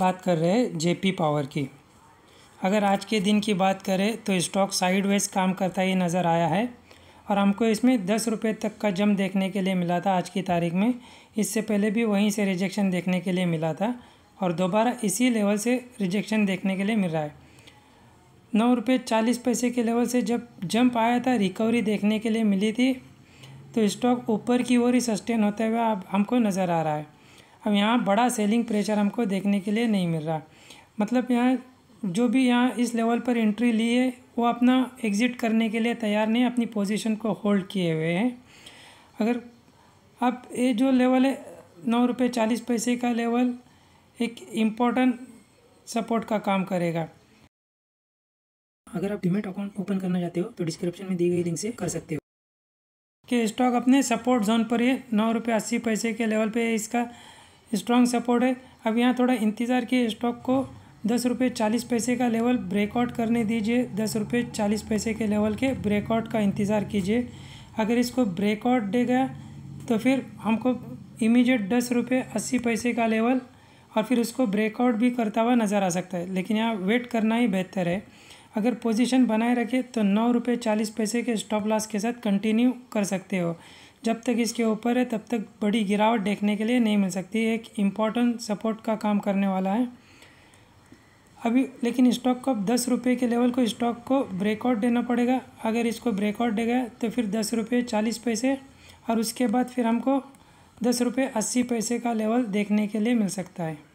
बात कर रहे हैं जेपी पावर की अगर आज के दिन की बात करें तो स्टॉक साइडवेज काम करता ही नज़र आया है और हमको इसमें दस रुपये तक का जम देखने के लिए मिला था आज की तारीख में इससे पहले भी वहीं से रिजेक्शन देखने के लिए मिला था और दोबारा इसी लेवल से रिजेक्शन देखने के लिए मिल रहा है नौ रुपये चालीस पैसे के लेवल से जब जंप आया था रिकवरी देखने के लिए मिली थी तो स्टॉक ऊपर की ओर ही सस्टेन होते हुए अब हमको नज़र आ रहा है अब यहाँ बड़ा सेलिंग प्रेशर हमको देखने के लिए नहीं मिल रहा मतलब यहाँ जो भी यहाँ इस लेवल पर एंट्री ली है वो अपना एग्ज़िट करने के लिए तैयार नहीं अपनी पोजीशन को होल्ड किए हुए हैं अगर अब ये जो लेवल है नौ रुपये चालीस पैसे का लेवल एक इम्पोर्टेंट सपोर्ट का काम करेगा अगर आप डिमेट अकाउंट ओपन करना चाहते हो तो डिस्क्रिप्शन में दी गई लिंक से कर सकते हो कि स्टॉक अपने सपोर्ट जोन पर ही नौ रुपये अस्सी पैसे के लेवल पे इसका स्ट्रांग सपोर्ट है अब यहाँ थोड़ा इंतज़ार किए स्टॉक को दस रुपये चालीस पैसे का लेवल ब्रेकआउट करने दीजिए दस रुपये चालीस पैसे के लेवल के ब्रेकआउट का इंतज़ार कीजिए अगर इसको ब्रेकआउट देगा तो फिर हमको इमीडिएट दस रुपये अस्सी पैसे का लेवल और फिर उसको ब्रेकआउट भी करता हुआ नज़र आ सकता है लेकिन यहाँ वेट करना ही बेहतर है अगर पोजीशन बनाए रखे तो नौ रुपये चालीस पैसे के स्टॉप लॉस के साथ कंटिन्यू कर सकते हो जब तक इसके ऊपर है तब तक बड़ी गिरावट देखने के लिए नहीं मिल सकती एक इम्पॉर्टेंट सपोर्ट का काम करने वाला है अभी लेकिन स्टॉक को अब दस रुपये के लेवल को स्टॉक को ब्रेकआउट देना पड़ेगा अगर इसको ब्रेकआउट देगा तो फिर दस रुपये चालीस पैसे और उसके बाद फिर हमको दस रुपये अस्सी पैसे का लेवल देखने के लिए मिल सकता है